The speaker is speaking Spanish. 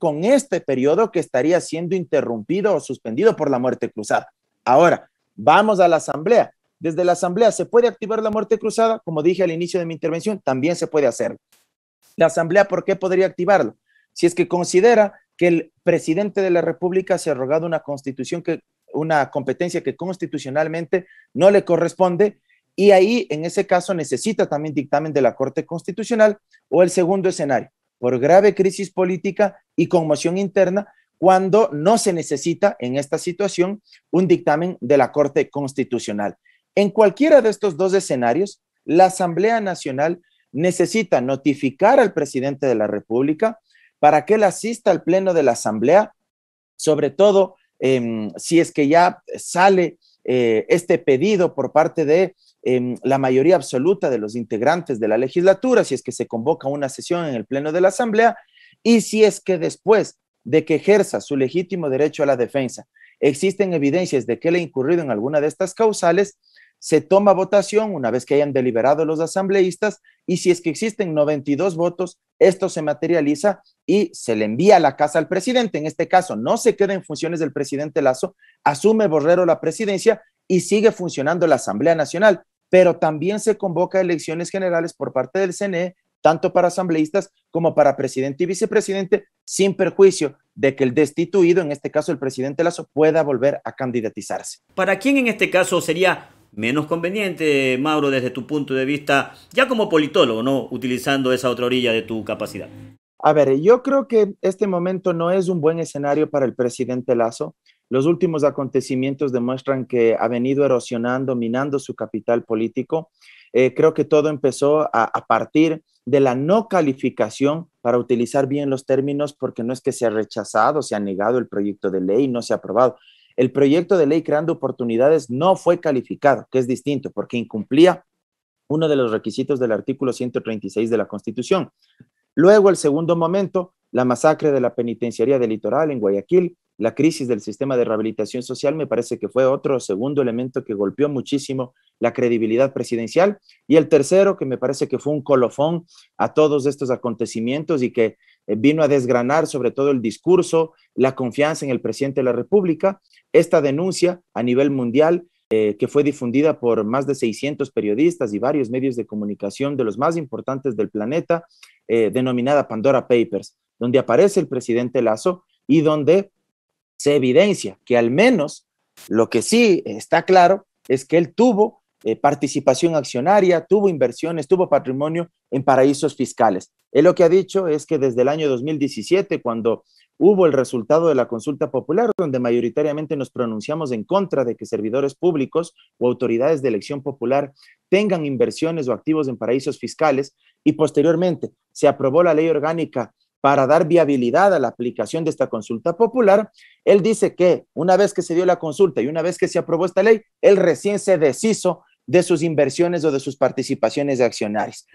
con este periodo que estaría siendo interrumpido o suspendido por la muerte cruzada. Ahora, vamos a la asamblea. Desde la asamblea se puede activar la muerte cruzada, como dije al inicio de mi intervención, también se puede hacer. La asamblea, ¿por qué podría activarlo? Si es que considera que el presidente de la República se ha rogado una constitución que una competencia que constitucionalmente no le corresponde y ahí en ese caso necesita también dictamen de la Corte Constitucional o el segundo escenario, por grave crisis política y conmoción interna cuando no se necesita en esta situación un dictamen de la Corte Constitucional. En cualquiera de estos dos escenarios, la Asamblea Nacional necesita notificar al presidente de la República para que él asista al Pleno de la Asamblea, sobre todo em, si es que ya sale eh, este pedido por parte de em, la mayoría absoluta de los integrantes de la legislatura, si es que se convoca una sesión en el Pleno de la Asamblea y si es que después de que ejerza su legítimo derecho a la defensa, existen evidencias de que le ha incurrido en alguna de estas causales, se toma votación una vez que hayan deliberado los asambleístas y si es que existen 92 votos, esto se materializa y se le envía a la casa al presidente. En este caso, no se queda en funciones del presidente Lazo, asume Borrero la presidencia y sigue funcionando la Asamblea Nacional, pero también se convoca a elecciones generales por parte del CNE tanto para asambleístas como para presidente y vicepresidente, sin perjuicio de que el destituido, en este caso el presidente Lazo, pueda volver a candidatizarse. ¿Para quién en este caso sería menos conveniente, Mauro, desde tu punto de vista, ya como politólogo, ¿no? Utilizando esa otra orilla de tu capacidad. A ver, yo creo que este momento no es un buen escenario para el presidente Lazo. Los últimos acontecimientos demuestran que ha venido erosionando, minando su capital político. Eh, creo que todo empezó a, partir de la no calificación, para utilizar bien los términos, porque no es que se ha rechazado, se ha negado el proyecto de ley, no se ha aprobado. El proyecto de ley creando oportunidades no fue calificado, que es distinto, porque incumplía uno de los requisitos del artículo 136 de la Constitución. Luego, el segundo momento, la masacre de la penitenciaría del litoral en Guayaquil, la crisis del sistema de rehabilitación social me parece que fue otro segundo elemento que golpeó muchísimo la credibilidad presidencial. Y el tercero, que me parece que fue un colofón a todos estos acontecimientos y que eh, vino a desgranar sobre todo el discurso, la confianza en el presidente de la República, esta denuncia a nivel mundial eh, que fue difundida por más de 600 periodistas y varios medios de comunicación de los más importantes del planeta, eh, denominada Pandora Papers, donde aparece el presidente Lazo y donde se evidencia que al menos lo que sí está claro es que él tuvo eh, participación accionaria, tuvo inversiones, tuvo patrimonio en paraísos fiscales. Él lo que ha dicho es que desde el año 2017, cuando hubo el resultado de la consulta popular, donde mayoritariamente nos pronunciamos en contra de que servidores públicos o autoridades de elección popular tengan inversiones o activos en paraísos fiscales, y posteriormente se aprobó la ley orgánica para dar viabilidad a la aplicación de esta consulta popular, él dice que una vez que se dio la consulta y una vez que se aprobó esta ley, él recién se deshizo de sus inversiones o de sus participaciones de accionarios.